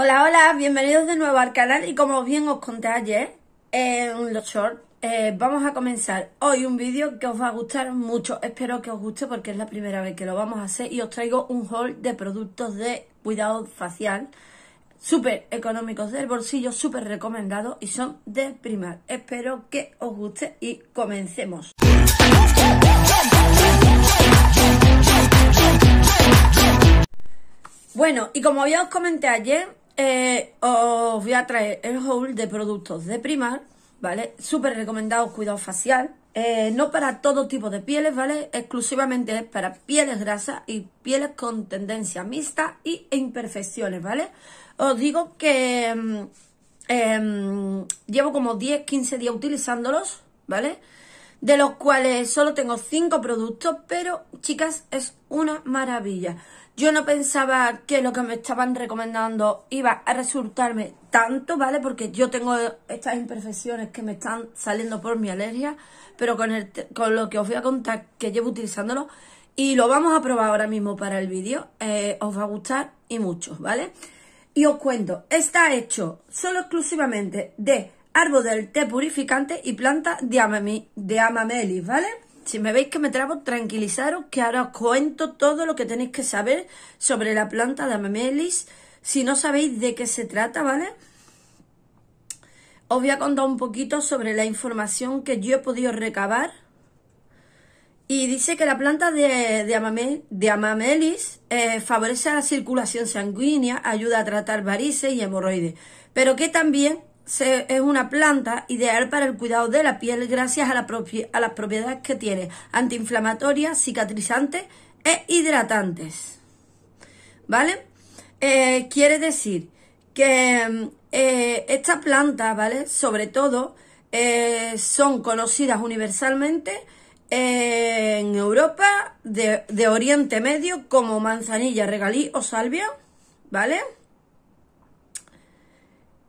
Hola, hola, bienvenidos de nuevo al canal y como bien os conté ayer en los shorts, eh, vamos a comenzar hoy un vídeo que os va a gustar mucho. Espero que os guste porque es la primera vez que lo vamos a hacer y os traigo un haul de productos de cuidado facial súper económicos del bolsillo, súper recomendados y son de primar. Espero que os guste y comencemos. Bueno, y como ya os comenté ayer, eh, os voy a traer el haul de productos de Primar, ¿vale? Súper recomendado cuidado facial. Eh, no para todo tipo de pieles, ¿vale? Exclusivamente es para pieles grasas y pieles con tendencia mixta y, e imperfecciones, ¿vale? Os digo que mm, em, llevo como 10, 15 días utilizándolos, ¿vale? De los cuales solo tengo 5 productos, pero chicas, es una maravilla. Yo no pensaba que lo que me estaban recomendando iba a resultarme tanto, ¿vale? Porque yo tengo estas imperfecciones que me están saliendo por mi alergia, pero con, con lo que os voy a contar que llevo utilizándolo y lo vamos a probar ahora mismo para el vídeo, eh, os va a gustar y mucho, ¿vale? Y os cuento, está hecho solo exclusivamente de árbol del té purificante y planta de, amami, de amamelis, ¿vale? Si me veis que me trabo, tranquilizaros que ahora os cuento todo lo que tenéis que saber sobre la planta de amamelis. Si no sabéis de qué se trata, ¿vale? Os voy a contar un poquito sobre la información que yo he podido recabar. Y dice que la planta de, amamelis eh, favorece la circulación sanguínea, ayuda a tratar varices y hemorroides, pero que también es una planta ideal para el cuidado de la piel gracias a, a las propiedades que tiene, antiinflamatorias, cicatrizantes e hidratantes. ¿Vale? Eh, quiere decir que eh, estas plantas, ¿vale? Sobre todo eh, son conocidas universalmente en Europa de, de Oriente Medio como manzanilla, regalí o salvia, ¿vale?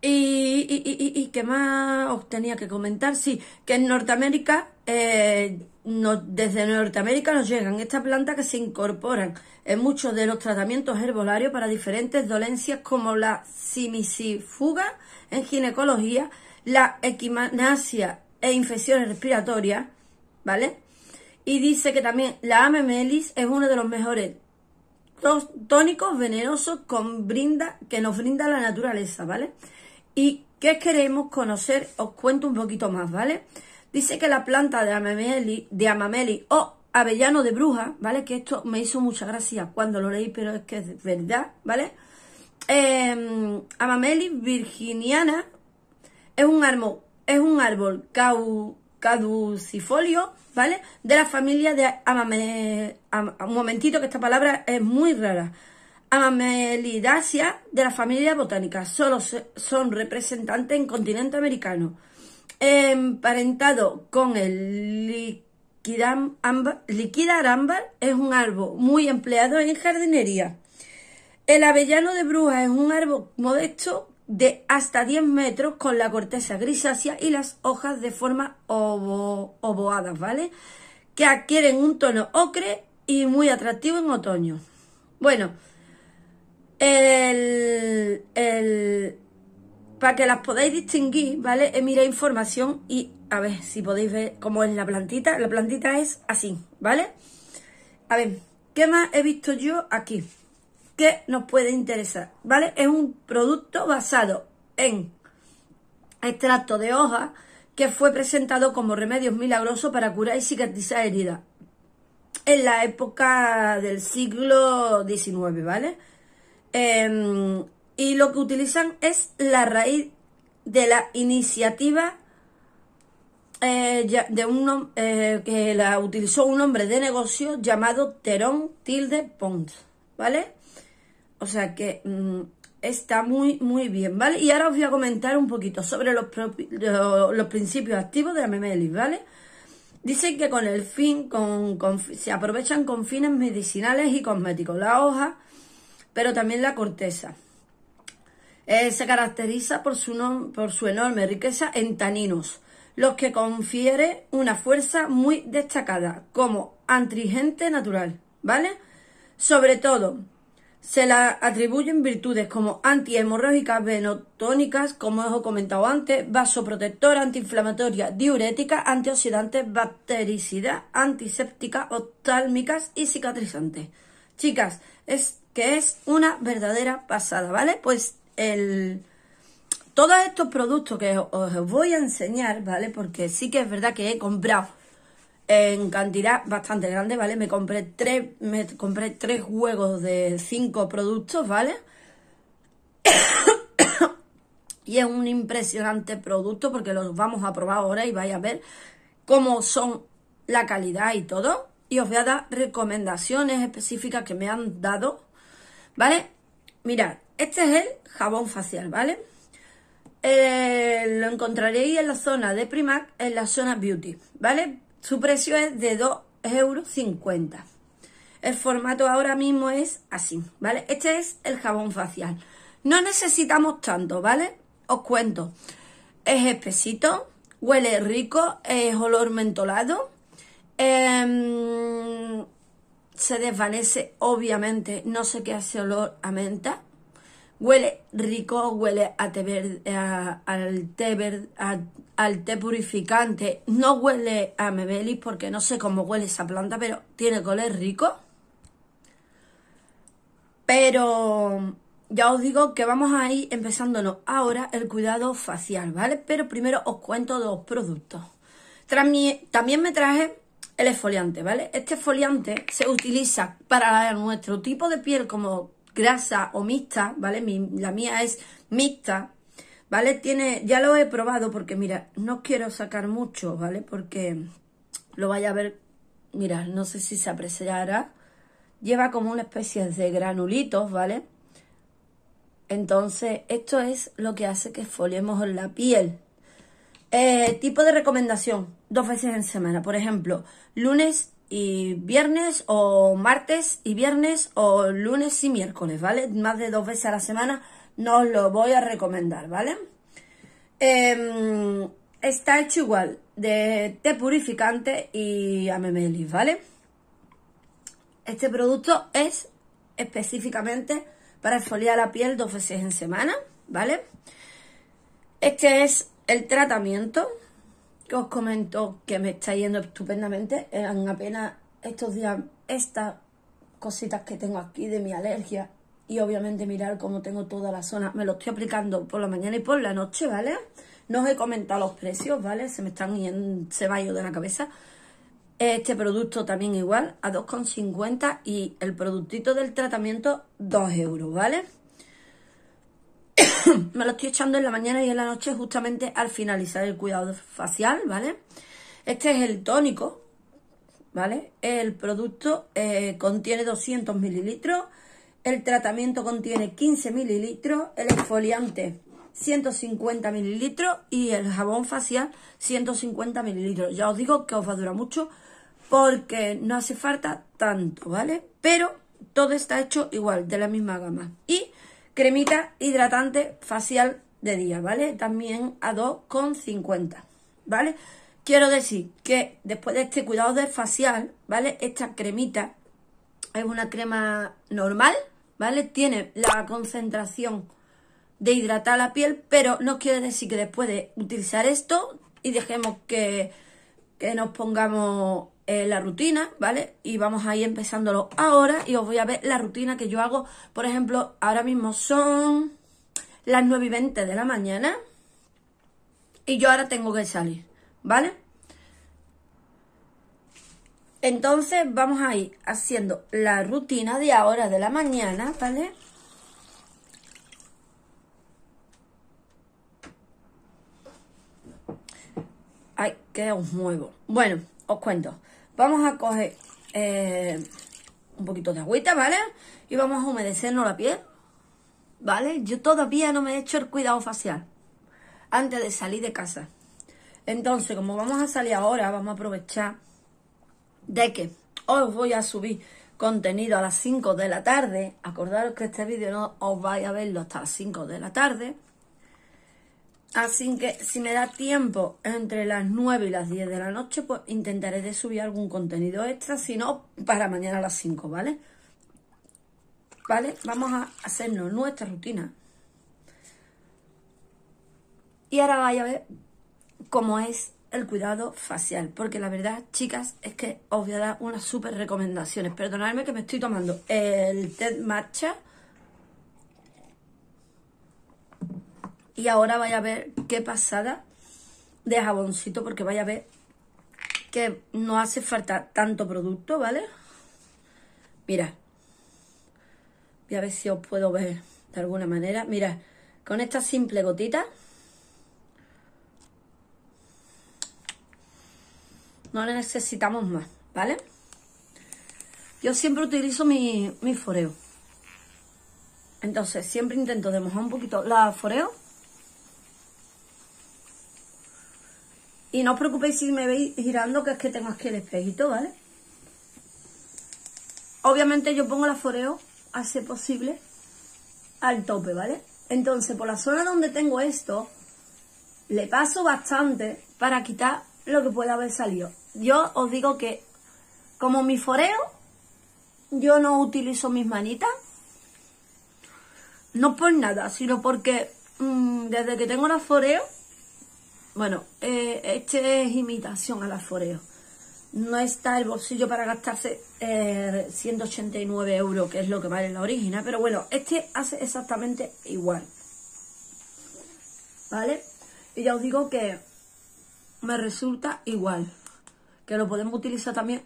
Y, y, y, y, qué más os tenía que comentar, sí, que en Norteamérica, eh, no, desde Norteamérica nos llegan estas plantas que se incorporan en muchos de los tratamientos herbolarios para diferentes dolencias como la simisifuga en ginecología, la equimanasia e infecciones respiratorias, ¿vale? Y dice que también la amemelis es uno de los mejores tónicos venenosos con brinda, que nos brinda la naturaleza, ¿vale? y qué queremos conocer, os cuento un poquito más, ¿vale? Dice que la planta de amameli, de amameli o avellano de bruja, ¿vale? Que esto me hizo mucha gracia cuando lo leí, pero es que es verdad, ¿vale? Em, amameli virginiana es un árbol, es un árbol caducifolio, ¿vale? De la familia de Amameli. un momentito que esta palabra es muy rara. Amelidacia de la familia botánica. Solo son representantes en continente americano. Emparentado con el liquidar ámbar, es un árbol muy empleado en jardinería. El avellano de bruja es un árbol modesto de hasta 10 metros con la corteza grisácea y las hojas de forma oboada, ovoadas, ¿vale? Que adquieren un tono ocre y muy atractivo en otoño. Bueno, el, para que las podáis distinguir, ¿vale? He mirado información y a ver si podéis ver cómo es la plantita. La plantita es así, ¿vale? A ver, ¿qué más he visto yo aquí? ¿Qué nos puede interesar? ¿Vale? Es un producto basado en extracto de hoja que fue presentado como remedios milagrosos para curar y cicatrizar heridas en la época del siglo XIX, ¿vale? Em, y lo que utilizan es la raíz de la iniciativa eh, de un, eh, que la utilizó un hombre de negocio llamado Terón Tilde Pont, ¿vale? O sea que mm, está muy, muy bien, ¿vale? Y ahora os voy a comentar un poquito sobre los, los, principios activos de la memelis, ¿vale? Dicen que con el fin, con, se aprovechan con fines medicinales y cosméticos. La hoja pero también la corteza. Eh, se caracteriza por su, por su enorme riqueza en taninos, los que confiere una fuerza muy destacada como antrigente natural, ¿vale? Sobre todo, se la atribuyen virtudes como antihemorrágicas, venotónicas, como os he comentado antes, vasoprotectora, antiinflamatoria, diurética, antioxidante, bactericida, antiséptica, oftálmicas y cicatrizante. Chicas, es que es una verdadera pasada, ¿vale? Pues el, todos estos productos que os voy a enseñar, ¿vale? Porque sí que es verdad que he comprado en cantidad bastante grande, ¿vale? Me compré tres, me compré tres juegos de cinco productos, ¿vale? y es un impresionante producto porque los vamos a probar ahora y vais a ver cómo son la calidad y todo. Y os voy a dar recomendaciones específicas que me han dado ¿Vale? Mirad, este es el jabón facial, ¿vale? Eh, lo encontraréis en la zona de Primac, en la zona Beauty, ¿vale? Su precio es de 2,50 euros. El formato ahora mismo es así, ¿vale? Este es el jabón facial. No necesitamos tanto, ¿vale? Os cuento. Es espesito, huele rico, es olor mentolado. Em, se desvanece, obviamente, no sé qué hace olor a menta. Huele rico, huele a té al, té al té purificante. No huele a mebelis porque no sé cómo huele esa planta, pero tiene color rico. Pero ya os digo que vamos a ir empezándonos ahora el cuidado facial, ¿vale? Pero primero os cuento dos productos. También me traje el esfoliante, ¿vale? Este esfoliante se utiliza para nuestro tipo de piel como grasa o mixta, ¿vale? la mía es mixta, ¿vale? Tiene, ya lo he probado porque, mira, no quiero sacar mucho, ¿vale? Porque lo vaya a ver, mira, no sé si se apreciará. Lleva como una especie de granulitos, ¿vale? Entonces, esto es lo que hace que esfoliemos la piel, eh, tipo de recomendación, dos veces en semana. Por ejemplo, lunes y viernes o martes y viernes o lunes y miércoles, ¿vale? Más de dos veces a la semana no os lo voy a recomendar, ¿vale? Em, está hecho igual de té purificante y amemelis, ¿vale? Este producto es específicamente para exfoliar la piel dos veces en semana, ¿vale? Este es el tratamiento que os comento que me está yendo estupendamente, eran eh, apenas estos días estas cositas que tengo aquí de mi alergia y obviamente mirar cómo tengo toda la zona. Me lo estoy aplicando por la mañana y por la noche, ¿vale? No os he comentado los precios, ¿vale? Se me están yendo, se va yo de la cabeza. Este producto también igual, a 2,50 y el productito del tratamiento 2 euros, ¿vale? me lo estoy echando en la mañana y en la noche justamente al finalizar el cuidado facial, ¿vale? Este es el tónico, ¿vale? El producto eh, contiene 200 mililitros, el tratamiento contiene 15 mililitros, el exfoliante 150 mililitros y el jabón facial 150 mililitros. Ya os digo que os va a durar mucho porque no hace falta tanto, ¿vale? Pero todo está hecho igual, de la misma gama. Y Cremita hidratante facial de día, ¿vale? También a 2,50, ¿vale? Quiero decir que después de este cuidado de facial, ¿vale? Esta cremita es una crema normal, ¿vale? Tiene la concentración de hidratar la piel, pero no quiere decir que después de utilizar esto y dejemos que, que nos pongamos eh, la rutina, ¿vale? Y vamos a ir empezándolo ahora y os voy a ver la rutina que yo hago. Por ejemplo, ahora mismo son las 9 y 20 de la mañana y yo ahora tengo que salir, ¿vale? Entonces vamos a ir haciendo la rutina de ahora de la mañana, ¿vale? Ay, que os muevo. Bueno, os cuento. Vamos a coger eh, un poquito de agüita, ¿vale? Y vamos a humedecernos la piel, ¿vale? Yo todavía no me he hecho el cuidado facial antes de salir de casa. Entonces, como vamos a salir ahora, vamos a aprovechar de que hoy os voy a subir contenido a las 5 de la tarde. Acordaros que este vídeo no os vais a verlo hasta las 5 de la tarde. Así que si me da tiempo entre las 9 y las 10 de la noche, pues intentaré de subir algún contenido extra, si no, para mañana a las 5, ¿vale? ¿Vale? Vamos a hacernos nuestra rutina. Y ahora vaya a ver cómo es el cuidado facial, porque la verdad, chicas, es que os voy a dar unas súper recomendaciones. Perdonadme que me estoy tomando el Ted matcha Y ahora vaya a ver qué pasada de jaboncito, porque vaya a ver que no hace falta tanto producto, ¿vale? mira Voy a ver si os puedo ver de alguna manera. mira con esta simple gotita... No le necesitamos más, ¿vale? Yo siempre utilizo mi, foreo. Entonces, siempre intento de un poquito la foreo Y no os preocupéis si me veis girando, que es que tengo aquí el espejito, ¿vale? Obviamente yo pongo la aforeo, hace posible, al tope, ¿vale? Entonces, por la zona donde tengo esto, le paso bastante para quitar lo que pueda haber salido. Yo os digo que, como mi foreo, yo no utilizo mis manitas. No por nada, sino porque mm, desde que tengo el foreo bueno, este eh, es imitación al aforeo. No está el bolsillo para gastarse 189 eh, euros, que es lo que vale la original, pero bueno, este hace exactamente igual. ¿Vale? Y ya os digo que me resulta igual. Que lo podemos utilizar también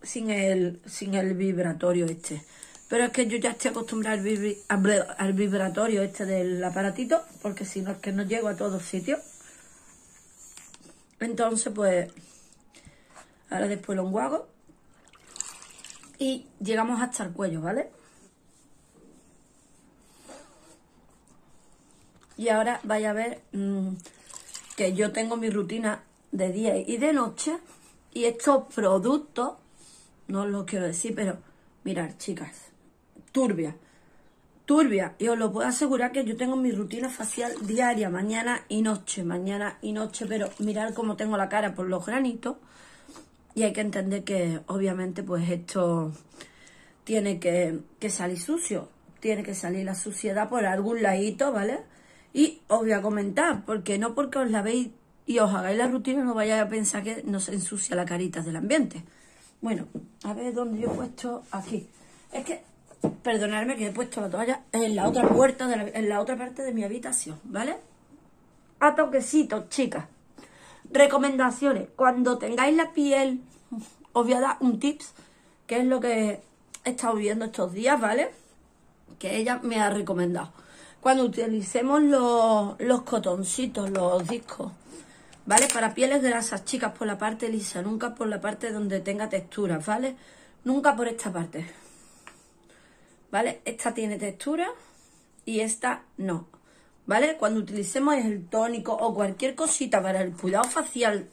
sin el, sin el vibratorio este. Pero es que yo ya estoy acostumbrada al, al vibratorio este del aparatito, porque si no es que no llego a todos sitios. Entonces, pues, ahora después lo enguago y llegamos hasta el cuello, ¿vale? Y ahora vaya a ver mm, que yo tengo mi rutina de día y de noche y estos productos, no os los quiero decir, pero mirar, chicas, turbia turbia. Y os lo puedo asegurar que yo tengo mi rutina facial diaria, mañana y noche, mañana y noche, pero mirar cómo tengo la cara por los granitos. Y hay que entender que obviamente pues esto tiene que, salir sucio, tiene que salir la suciedad por algún ladito, ¿vale? Y os voy a comentar, porque no porque os la veis y os hagáis la rutina no vayáis a pensar que nos ensucia la carita del ambiente. Bueno, a ver dónde yo he puesto aquí. Es que perdonadme que he puesto la toalla en la otra puerta, en la otra parte de mi habitación, ¿vale? A toquecitos, chicas. Recomendaciones. Cuando tengáis la piel, os voy a dar un tips, que es lo que he estado viendo estos días, ¿vale? Que ella me ha recomendado. Cuando utilicemos los, los cotoncitos, los discos, ¿vale? Para pieles grasas, chicas, por la parte lisa, nunca por la parte donde tenga textura, ¿vale? Nunca por esta parte. ¿vale? Esta tiene textura y esta no, ¿vale? Cuando utilicemos el tónico o cualquier cosita para el cuidado facial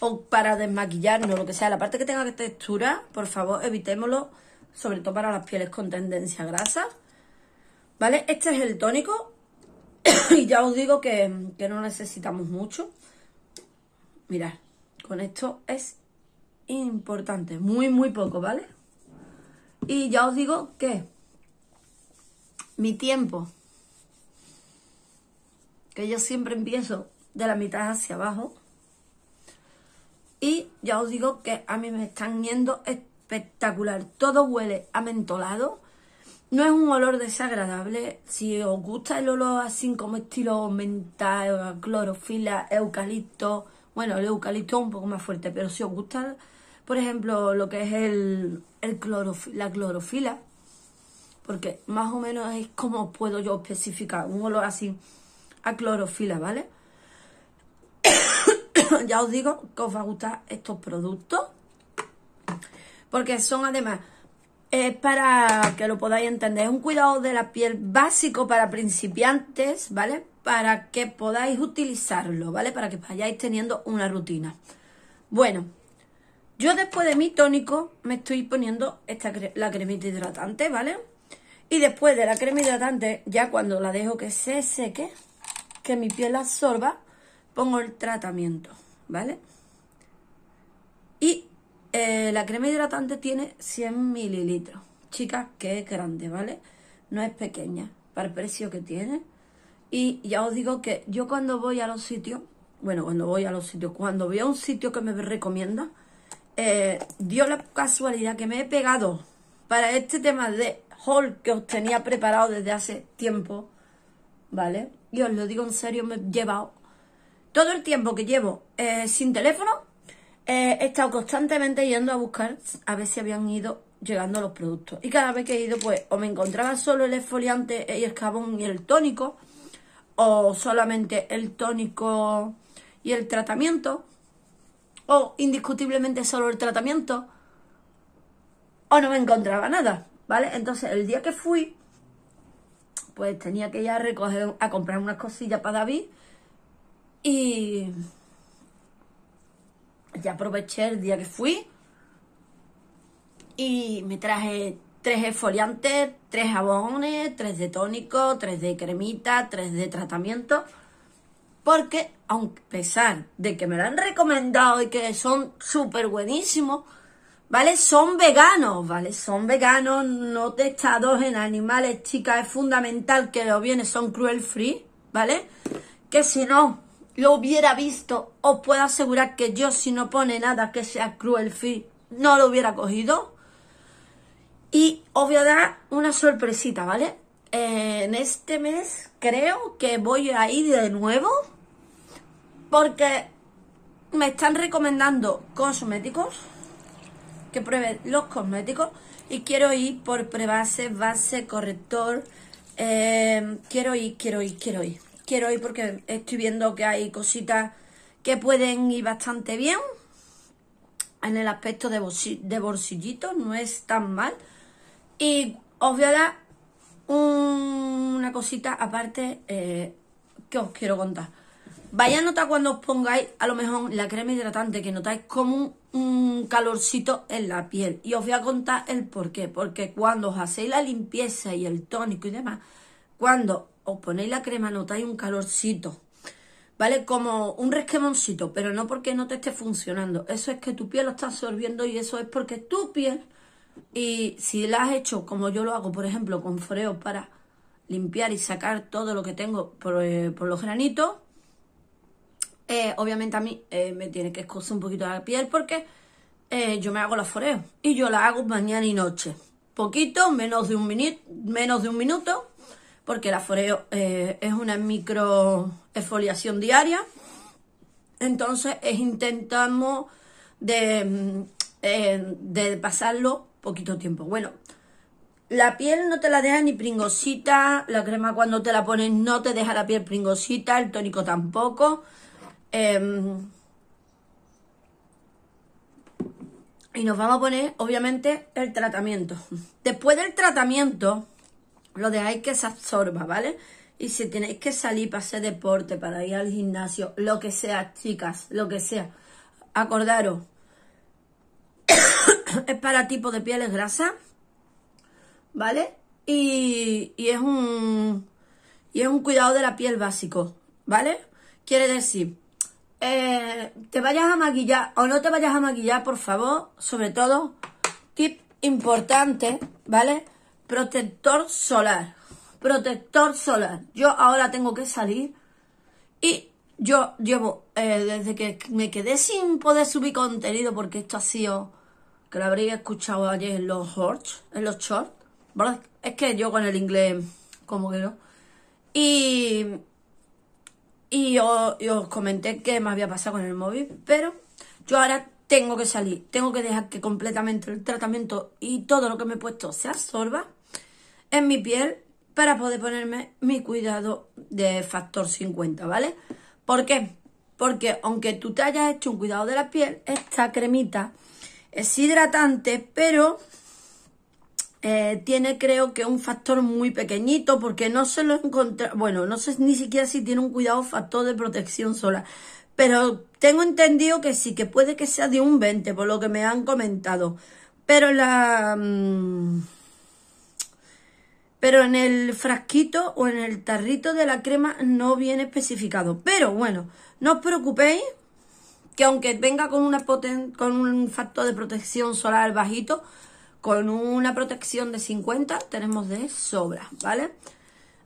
o para desmaquillarnos, lo que sea, la parte que tenga textura, por favor, evitémoslo, sobre todo para las pieles con tendencia grasa, ¿vale? Este es el tónico y ya os digo que, que no necesitamos mucho. Mirad, con esto es importante, muy, muy poco, ¿vale? Y ya os digo que mi tiempo, que yo siempre empiezo de la mitad hacia abajo, y ya os digo que a mí me están yendo espectacular. Todo huele a mentolado. No es un olor desagradable. Si os gusta el olor así como estilo menta, clorofila, eucalipto. Bueno, el eucalipto es un poco más fuerte, pero si os gusta, por ejemplo, lo que es el, la clorofila, porque más o menos es como puedo yo especificar un olor así a clorofila, ¿vale? ya os digo que os va a gustar estos productos, porque son además, es para que lo podáis entender, es un cuidado de la piel básico para principiantes, ¿vale? Para que podáis utilizarlo, ¿vale? Para que vayáis teniendo una rutina. Bueno, yo después de mi tónico me estoy poniendo esta, la cremita hidratante, ¿vale? Y después de la crema hidratante, ya cuando la dejo que se seque, que mi piel la absorba, pongo el tratamiento, ¿vale? Y eh, la crema hidratante tiene 100 mililitros. Chicas, que es grande, ¿vale? No es pequeña para el precio que tiene. Y ya os digo que yo cuando voy a los sitios, bueno, cuando voy a los sitios, cuando voy a un sitio que me recomienda, eh, dio la casualidad que me he pegado para este tema de haul que os tenía preparado desde hace tiempo, ¿vale? Y os lo digo en serio, me he llevado todo el tiempo que llevo eh, sin teléfono, eh, he estado constantemente yendo a buscar a ver si habían ido llegando los productos. Y cada vez que he ido, pues, o me encontraba solo el exfoliante y el jabón y el tónico, o solamente el tónico y el tratamiento, o indiscutiblemente solo el tratamiento, o no me encontraba nada. Entonces, el día que fui, pues tenía que ir a recoger, a comprar unas cosillas para David. Y ya aproveché el día que fui. Y me traje tres esfoliantes, tres jabones, tres de tónico, tres de cremita, tres de tratamiento. Porque, aunque pesar de que me lo han recomendado y que son súper buenísimos, ¿vale? Son veganos, ¿vale? Son veganos, no testados en animales, chicas. Es fundamental que los bienes son cruel free, ¿vale? Que si no lo hubiera visto, os puedo asegurar que yo si no pone nada que sea cruel free, no lo hubiera cogido. Y os voy a dar una sorpresita, ¿vale? Eh, en este mes creo que voy a ir de nuevo porque me están recomendando cosméticos que pruebe los cosméticos y quiero ir por prebase, base, corrector. Eh, quiero ir, quiero ir, quiero ir. Quiero ir porque estoy viendo que hay cositas que pueden ir bastante bien. En el aspecto de, de bolsillito no es tan mal. Y os voy a dar una cosita aparte eh, que os quiero contar. Vaya a notar cuando os pongáis a lo mejor la crema hidratante que notáis como un calorcito en la piel. Y os voy a contar el por qué. Porque cuando os hacéis la limpieza y el tónico y demás, cuando os ponéis la crema notáis un calorcito. ¿Vale? Como un resquemoncito, pero no porque no te esté funcionando. Eso es que tu piel lo está absorbiendo y eso es porque tu piel, y si la has hecho como yo lo hago, por ejemplo, con freo para limpiar y sacar todo lo que tengo por eh, los granitos, eh, obviamente a mí eh, me tiene que escocer un poquito la piel porque eh, yo me hago la foreo y yo la hago mañana y noche. Poquito, menos de un, minuto, menos de un minuto, porque la foreo es una micro diaria. Entonces es, intentamos de, mm, de pasarlo poquito tiempo. Bueno, la piel no te la deja ni pringosita, la crema cuando te la pones no te deja la piel pringosita, el tónico tampoco. Em, y nos vamos a poner, obviamente, el tratamiento. Después del tratamiento, lo dejáis que se absorba, ¿vale? Y si tenéis que salir para hacer deporte, para ir al gimnasio, lo que sea, chicas, lo que sea, acordaros, es para tipo de pieles grasas, ¿vale? Y, y, es un, y es un cuidado de la piel básico, ¿vale? Quiere decir eh, te vayas a maquillar o no te vayas a maquillar, por favor, sobre todo, tip importante, ¿vale? Protector solar. Protector solar. Yo ahora tengo que salir y yo llevo, eh, desde que me quedé sin poder subir contenido, porque esto ha sido, que lo habréis escuchado ayer en los shorts, en los shorts, Es que yo con el inglés, como que no. Y y os, comenté que me había pasado con el móvil, pero yo ahora tengo que salir, tengo que dejar que completamente el tratamiento y todo lo que me he puesto se absorba en mi piel para poder ponerme mi cuidado de factor 50, ¿vale? ¿Por qué? Porque aunque tú te hayas hecho un cuidado de la piel, esta cremita es hidratante, pero eh, tiene creo que un factor muy pequeñito porque no se lo encontrado bueno, no sé ni siquiera si tiene un cuidado factor de protección solar, pero tengo entendido que sí, que puede que sea de un 20 por lo que me han comentado, pero la... Mm, pero en el frasquito o en el tarrito de la crema no viene especificado. Pero bueno, no os preocupéis que aunque venga con, una con un factor de protección solar bajito, con una protección de 50 tenemos de sobra, ¿vale?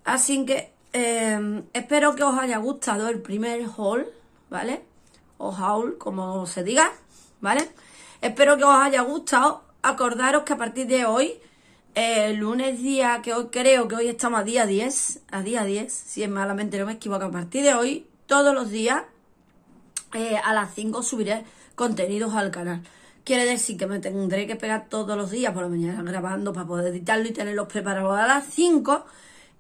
Así que em, espero que os haya gustado el primer haul, ¿vale? O haul, como se diga, ¿vale? Espero que os haya gustado. Acordaros que a partir de hoy, el lunes día, que hoy creo que hoy estamos a día 10, a día 10, si es malamente no me equivoco, a partir de hoy, todos los días, eh, a las 5 subiré contenidos al canal. Quiere decir que me tendré que pegar todos los días por la mañana grabando para poder editarlo y tenerlos preparados a las 5.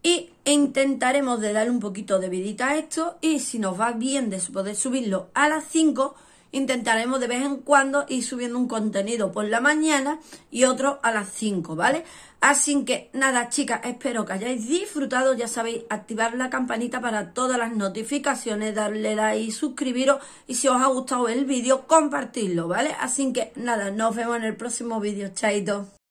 Y intentaremos de darle un poquito de vidita a esto. Y si nos va bien de poder subirlo a las 5, intentaremos de vez en cuando ir subiendo un contenido por la mañana y otro a las 5, ¿vale? Así que nada, chicas, espero que hayáis disfrutado. Ya sabéis, activar la campanita para todas las notificaciones, darle like, suscribiros y si os ha gustado el vídeo, compartirlo, ¿vale? Así que nada, nos vemos en el próximo vídeo. Chaito.